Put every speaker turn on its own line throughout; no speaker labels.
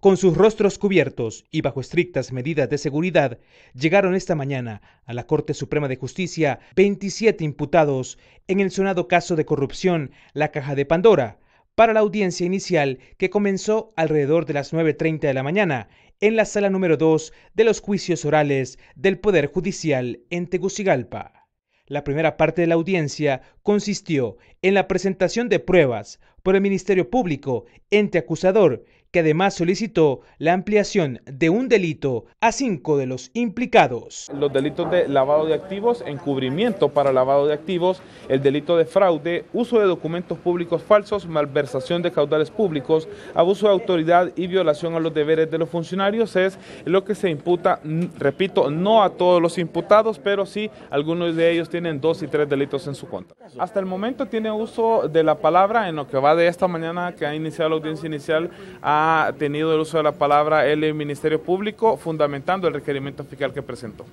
Con sus rostros cubiertos y bajo estrictas medidas de seguridad, llegaron esta mañana a la Corte Suprema de Justicia 27 imputados en el sonado caso de corrupción La Caja de Pandora para la audiencia inicial que comenzó alrededor de las 9.30 de la mañana en la sala número 2 de los juicios orales del Poder Judicial en Tegucigalpa. La primera parte de la audiencia consistió en la presentación de pruebas por el Ministerio Público, ente acusador, que además solicitó la ampliación de un delito a cinco de los implicados. Los delitos de lavado de activos, encubrimiento para lavado de activos, el delito de fraude, uso de documentos públicos falsos, malversación de caudales públicos, abuso de autoridad y violación a los deberes de los funcionarios es lo que se imputa, repito, no a todos los imputados, pero sí algunos de ellos tienen dos y tres delitos en su contra. Hasta el momento tiene uso de la palabra en lo que va de esta mañana que ha iniciado la audiencia inicial a ha tenido el uso de la palabra el Ministerio Público, fundamentando el requerimiento fiscal que presentó.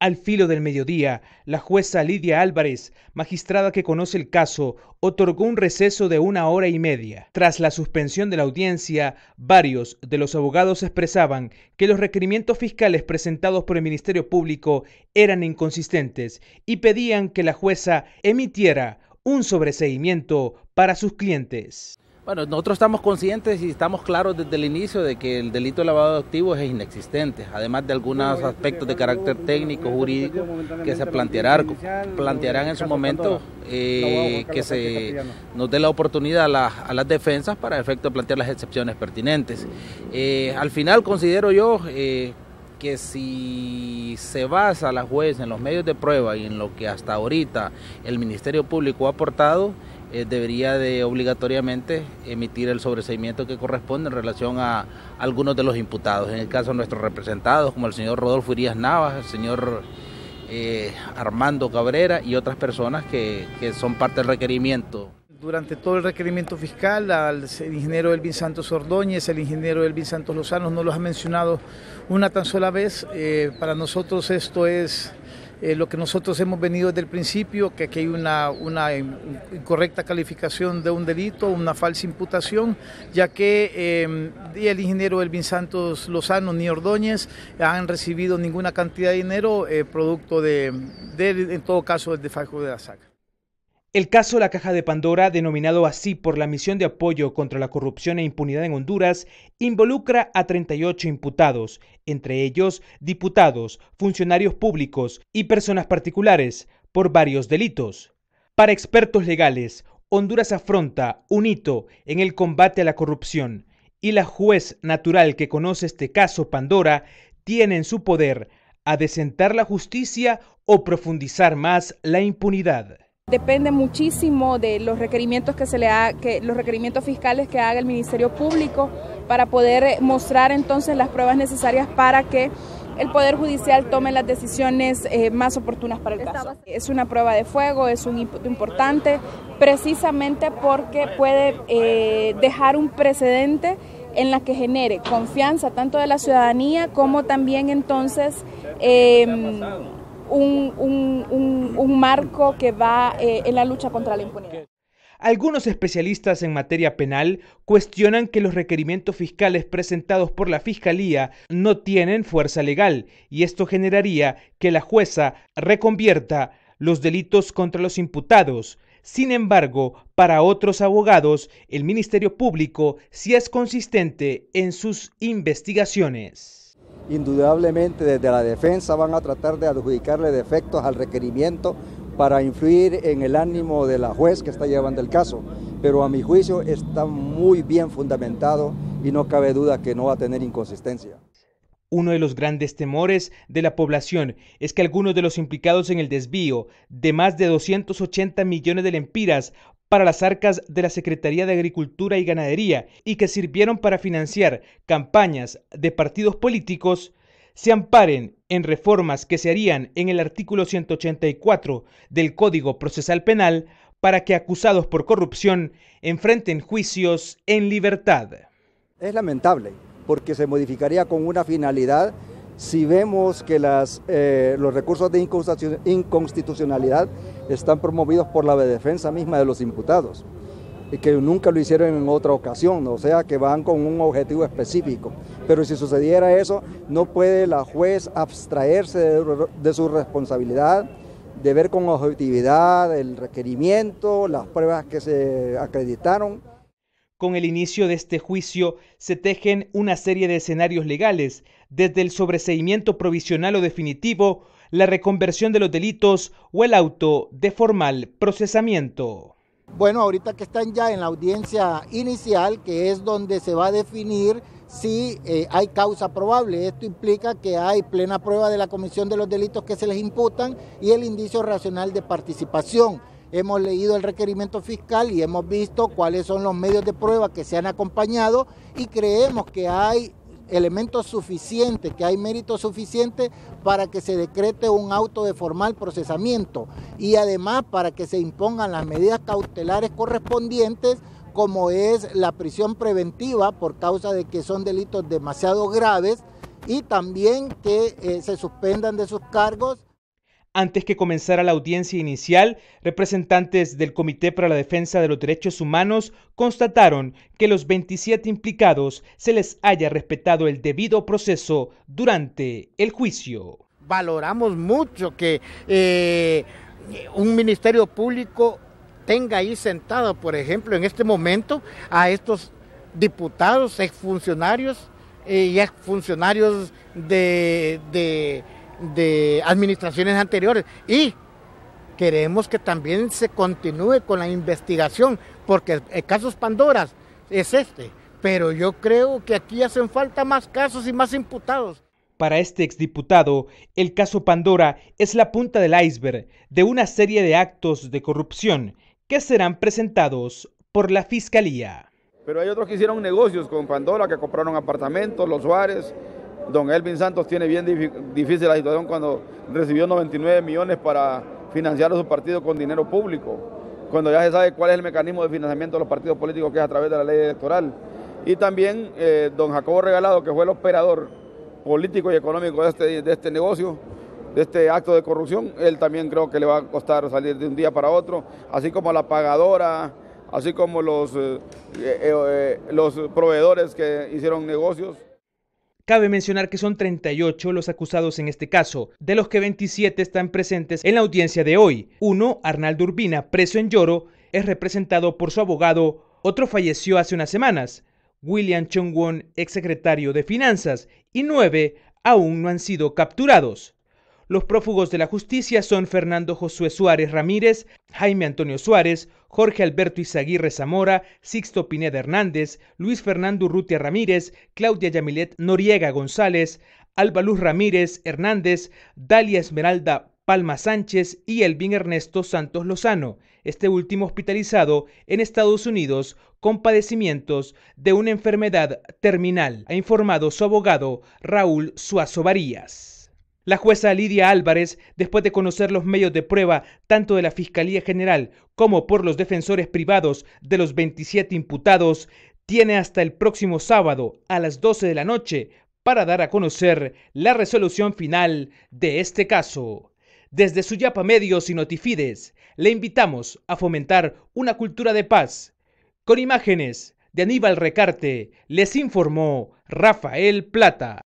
Al filo del mediodía, la jueza Lidia Álvarez, magistrada que conoce el caso, otorgó un receso de una hora y media. Tras la suspensión de la audiencia, varios de los abogados expresaban que los requerimientos fiscales presentados por el Ministerio Público eran inconsistentes y pedían que la jueza emitiera un sobreseimiento para sus clientes. Bueno, nosotros estamos conscientes y estamos claros desde el inicio de que el delito de lavado de activos es inexistente, además de algunos aspectos de carácter técnico, jurídico, que se plantearán, plantearán en su momento eh, que se nos dé la oportunidad a, las defensas para efecto de plantear las excepciones pertinentes. Eh, al final considero yo eh, que si se basa la juez en los medios de prueba y en lo que hasta ahorita el Ministerio Público ha aportado, eh, debería de obligatoriamente emitir el sobreseimiento que corresponde en relación a algunos de los imputados, en el caso de nuestros representados, como el señor Rodolfo Irías Navas, el señor eh, Armando Cabrera y otras personas que, son parte del requerimiento durante todo el requerimiento fiscal al ingeniero Elvin Santos Ordóñez, el ingeniero Elvin Santos Lozano, no los ha mencionado una tan sola vez. Eh, para nosotros esto es eh, lo que nosotros hemos venido desde el principio, que aquí hay una, una incorrecta calificación de un delito, una falsa imputación, ya que ni eh, el ingeniero Elvin Santos Lozano ni Ordóñez han recibido ninguna cantidad de dinero eh, producto de, en todo caso, del desfalco de la saca. El caso La Caja de Pandora, denominado así por la misión de apoyo contra la corrupción e impunidad en Honduras, involucra a 38 imputados, entre ellos diputados, funcionarios públicos y personas particulares, por varios delitos. Para expertos legales, Honduras afronta un hito en el combate a la corrupción y la juez natural que conoce este caso Pandora tiene en su poder adecentar la justicia o profundizar más la impunidad. Depende muchísimo de los requerimientos que se le que los requerimientos fiscales que haga el Ministerio Público para poder eh, mostrar entonces las pruebas necesarias para que el Poder Judicial tome las decisiones eh, más oportunas para el caso. Es una prueba de fuego, es un importante, precisamente porque puede eh, dejar un precedente en la que genere confianza tanto de la ciudadanía como también entonces... Em, un, marco que va eh, en la lucha contra la impunidad. Algunos especialistas en materia penal cuestionan que los requerimientos fiscales presentados por la Fiscalía no tienen fuerza legal y esto generaría que la jueza reconvierta los delitos contra los imputados. Sin embargo, para otros abogados, el Ministerio Público sí es consistente en sus investigaciones. Indudablemente desde la defensa van a tratar de adjudicarle defectos al requerimiento para influir en el ánimo de la juez que está llevando el caso. Pero a mi juicio está muy bien fundamentado y no cabe duda que no va a tener inconsistencia. Uno de los grandes temores de la población es que algunos de los implicados en el desvío de más de 280 millones de lempiras para las arcas de la Secretaría de Agricultura y Ganadería y que sirvieron para financiar campañas de partidos políticos, se amparen en reformas que se harían en el artículo 184 del Código Procesal Penal para que acusados por corrupción enfrenten juicios en libertad. Es lamentable porque se modificaría con una finalidad si vemos que las, eh, los recursos de inconstitucionalidad están promovidos por la defensa misma de los imputados, y que nunca lo hicieron en otra ocasión, o sea que van con un objetivo específico. Pero si sucediera eso, no puede la juez abstraerse de su responsabilidad de ver con objetividad el requerimiento, las pruebas que se acreditaron. Con el inicio de este juicio se tejen una serie de escenarios legales, desde el sobreseimiento provisional o definitivo, la reconversión de los delitos o el auto de formal procesamiento. Bueno, ahorita que están ya en la audiencia inicial, que es donde se va a definir si eh, hay causa probable. Esto implica que hay plena prueba de la comisión de los delitos que se les imputan y el indicio racional de participación hemos leído el requerimiento fiscal y hemos visto cuáles son los medios de prueba que se han acompañado y creemos que hay elementos suficientes, que hay mérito suficiente para que se decrete un auto de formal procesamiento y además para que se impongan las medidas cautelares correspondientes como es la prisión preventiva por causa de que son delitos demasiado graves y también que eh, se suspendan de sus cargos. Antes que comenzara la audiencia inicial, representantes del Comité para la Defensa de los Derechos Humanos constataron que los 27 implicados se les haya respetado el debido proceso durante el juicio. Valoramos mucho que eh, un Ministerio Público tenga ahí sentado, por ejemplo, en este momento a estos diputados, exfuncionarios eh, y exfuncionarios de de administraciones anteriores y queremos que también se continúe con la investigación, porque el caso Pandora es este, pero yo creo que aquí hacen falta más casos y más imputados. Para este exdiputado, el caso Pandora es la punta del iceberg de una serie de actos de corrupción que serán presentados por la Fiscalía. Pero hay otros que hicieron negocios con Pandora, que compraron apartamentos, los Suárez, don Elvin Santos tiene bien difícil la situación cuando recibió 99 millones para financiar a su partido con dinero público, cuando ya se sabe cuál es el mecanismo de financiamiento de los partidos políticos, que es a través de la ley electoral. Y también eh, don Jacobo Regalado, que fue el operador político y económico este, de este, negocio, de este acto de corrupción, él también creo que le va a costar salir de un día para otro, así como la pagadora, así como los, eh, eh, los proveedores que hicieron negocios. Cabe mencionar que son 38 los acusados en este caso, de los que 27 están presentes en la audiencia de hoy. Uno, Arnaldo Urbina, preso en Lloro, es representado por su abogado, otro falleció hace unas semanas, William chung won exsecretario de Finanzas, y nueve aún no han sido capturados. Los prófugos de la justicia son Fernando Josué Suárez Ramírez, Jaime Antonio Suárez, Jorge Alberto Izaguirre Zamora, Sixto Pineda Hernández, Luis Fernando Urrutia Ramírez, Claudia Yamilet Noriega González, Alba Ramírez Hernández, Dalia Esmeralda Palma Sánchez y Elvin Ernesto Santos Lozano, este último hospitalizado en Estados Unidos con padecimientos de una enfermedad terminal, ha informado su abogado Raúl Suazo Varías. La jueza Lidia Álvarez, después de conocer los medios de prueba tanto de la Fiscalía General como por los defensores privados de los 27 imputados, tiene hasta el próximo sábado a las 12 de la noche para dar a conocer la resolución final de este caso. Desde Suyapa Medios y Notifides, le invitamos a fomentar una cultura de paz. Con imágenes de Aníbal Recarte, les informó Rafael Plata.